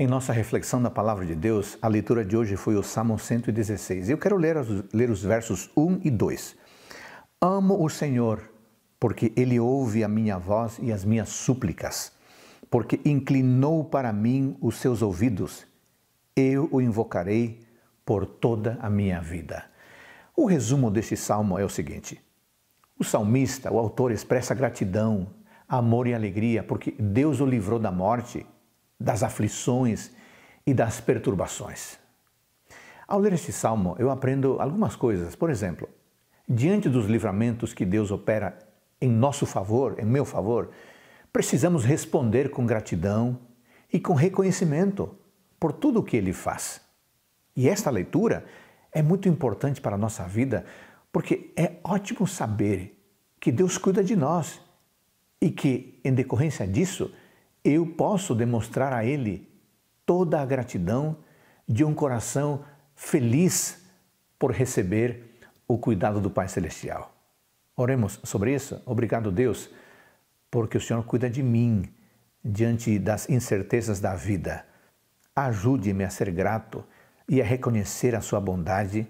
Em nossa reflexão na Palavra de Deus, a leitura de hoje foi o Salmo 116. Eu quero ler os, ler os versos 1 e 2. Amo o Senhor, porque Ele ouve a minha voz e as minhas súplicas, porque inclinou para mim os seus ouvidos. Eu o invocarei por toda a minha vida. O resumo deste salmo é o seguinte: o salmista, o autor, expressa gratidão, amor e alegria porque Deus o livrou da morte das aflições e das perturbações. Ao ler este salmo, eu aprendo algumas coisas. Por exemplo, diante dos livramentos que Deus opera em nosso favor, em meu favor, precisamos responder com gratidão e com reconhecimento por tudo o que Ele faz. E esta leitura é muito importante para a nossa vida, porque é ótimo saber que Deus cuida de nós e que, em decorrência disso, eu posso demonstrar a Ele toda a gratidão de um coração feliz por receber o cuidado do Pai Celestial. Oremos sobre isso. Obrigado, Deus, porque o Senhor cuida de mim diante das incertezas da vida. Ajude-me a ser grato e a reconhecer a Sua bondade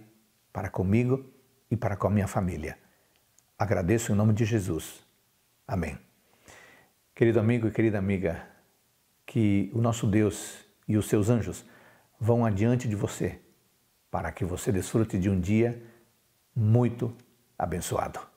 para comigo e para com a minha família. Agradeço em nome de Jesus. Amém. Querido amigo e querida amiga, que o nosso Deus e os seus anjos vão adiante de você para que você desfrute de um dia muito abençoado.